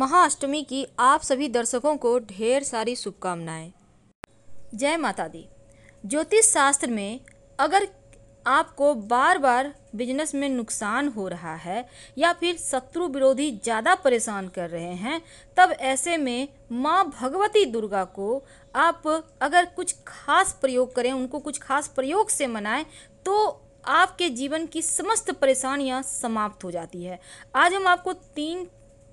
महाअष्टमी की आप सभी दर्शकों को ढेर सारी शुभकामनाएं जय माता दी ज्योतिष शास्त्र में अगर आपको बार बार बिजनेस में नुकसान हो रहा है या फिर शत्रु विरोधी ज़्यादा परेशान कर रहे हैं तब ऐसे में माँ भगवती दुर्गा को आप अगर कुछ खास प्रयोग करें उनको कुछ खास प्रयोग से मनाएं तो आपके जीवन की समस्त परेशानियाँ समाप्त हो जाती है आज हम आपको तीन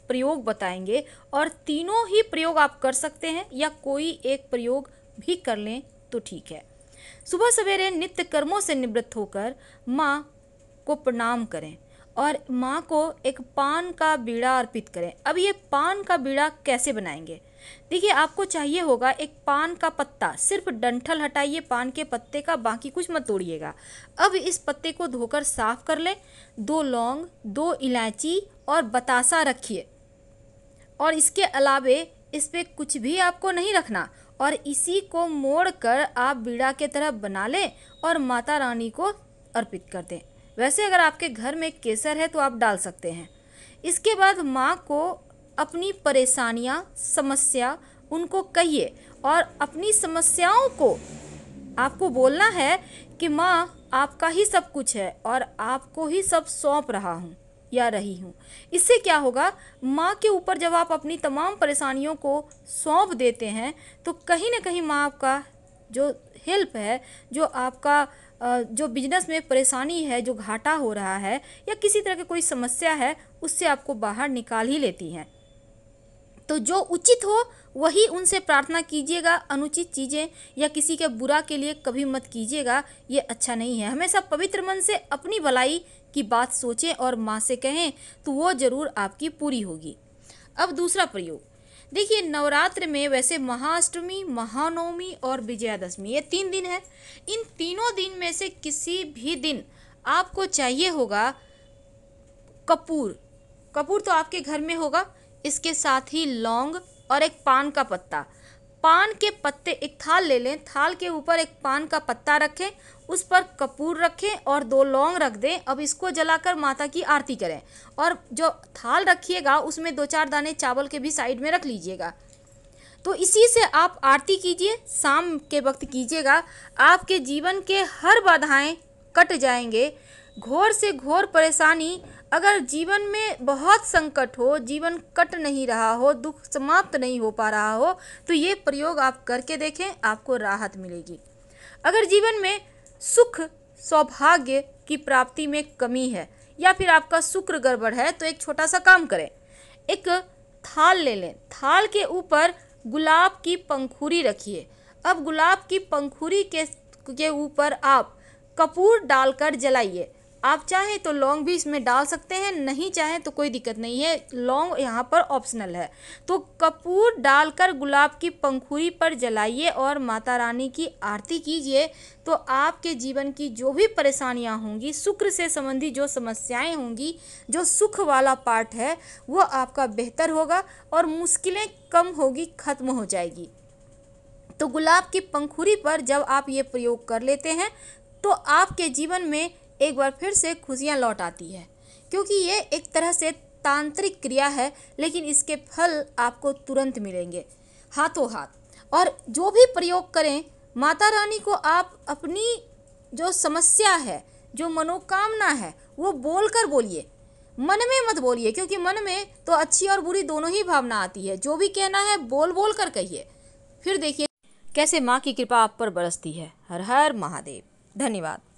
प्रयोग बताएंगे और तीनों ही प्रयोग आप कर सकते हैं या कोई एक प्रयोग भी कर लें तो ठीक है सुबह सवेरे नित्य कर्मों से निवृत्त होकर माँ को प्रणाम करें और माँ को एक पान का बीड़ा अर्पित करें अब ये पान का बीड़ा कैसे बनाएंगे देखिए आपको चाहिए होगा एक पान का पत्ता सिर्फ डंठल हटाइए पान के पत्ते का बाकी कुछ मत तोड़िएगा अब इस पत्ते को धोकर साफ कर लें दो लौंग दो इलायची और बतासा रखिए और इसके अलावे इस पर कुछ भी आपको नहीं रखना और इसी को मोड़कर आप बीड़ा के तरह बना लें और माता रानी को अर्पित कर दें वैसे अगर आपके घर में केसर है तो आप डाल सकते हैं इसके बाद माँ को अपनी परेशानियाँ समस्या उनको कहिए और अपनी समस्याओं को आपको बोलना है कि माँ आपका ही सब कुछ है और आपको ही सब सौंप रहा हूँ या रही हूँ इससे क्या होगा माँ के ऊपर जब आप अपनी तमाम परेशानियों को सौंप देते हैं तो कहीं ना कहीं माँ आपका जो हेल्प है जो आपका जो बिजनेस में परेशानी है जो घाटा हो रहा है या किसी तरह की कोई समस्या है उससे आपको बाहर निकाल ही लेती हैं तो जो उचित हो वही उनसे प्रार्थना कीजिएगा अनुचित चीज़ें या किसी के बुरा के लिए कभी मत कीजिएगा ये अच्छा नहीं है हमेशा पवित्र मन से अपनी भलाई की बात सोचें और माँ से कहें तो वो ज़रूर आपकी पूरी होगी अब दूसरा प्रयोग देखिए नवरात्र में वैसे महाअष्टमी महानवमी और विजयादशमी ये तीन दिन है इन तीनों दिन में से किसी भी दिन आपको चाहिए होगा कपूर कपूर तो आपके घर में होगा इसके साथ ही लौंग और एक पान का पत्ता पान के पत्ते एक थाल ले लें थाल के ऊपर एक पान का पत्ता रखें उस पर कपूर रखें और दो लौंग रख दें अब इसको जलाकर माता की आरती करें और जो थाल रखिएगा उसमें दो चार दाने चावल के भी साइड में रख लीजिएगा तो इसी से आप आरती कीजिए शाम के वक्त कीजिएगा आपके जीवन के हर बाधाएं कट जाएंगे घोर से घोर परेशानी अगर जीवन में बहुत संकट हो जीवन कट नहीं रहा हो दुख समाप्त नहीं हो पा रहा हो तो ये प्रयोग आप करके देखें आपको राहत मिलेगी अगर जीवन में सुख सौभाग्य की प्राप्ति में कमी है या फिर आपका शुक्र गड़बड़ है तो एक छोटा सा काम करें एक थाल ले लें थाल के ऊपर गुलाब की पंखुरी रखिए अब गुलाब की पंखुरी के के ऊपर आप कपूर डालकर जलाइए आप चाहे तो लॉन्ग भी इसमें डाल सकते हैं नहीं चाहे तो कोई दिक्कत नहीं है लौंग यहाँ पर ऑप्शनल है तो कपूर डालकर गुलाब की पंखुरी पर जलाइए और माता रानी की आरती कीजिए तो आपके जीवन की जो भी परेशानियाँ होंगी शुक्र से संबंधी जो समस्याएं होंगी जो सुख वाला पार्ट है वो आपका बेहतर होगा और मुश्किलें कम होगी ख़त्म हो जाएगी तो गुलाब की पंखुरी पर जब आप ये प्रयोग कर लेते हैं तो आपके जीवन में एक बार फिर से खुशियाँ लौट आती है क्योंकि ये एक तरह से तांत्रिक क्रिया है लेकिन इसके फल आपको तुरंत मिलेंगे हाथों हाथ और जो भी प्रयोग करें माता रानी को आप अपनी जो समस्या है जो मनोकामना है वो बोल कर बोलिए मन में मत बोलिए क्योंकि मन में तो अच्छी और बुरी दोनों ही भावना आती है जो भी कहना है बोल बोल कर कहिए फिर देखिए कैसे माँ की कृपा आप पर बरसती है हर हर महादेव धन्यवाद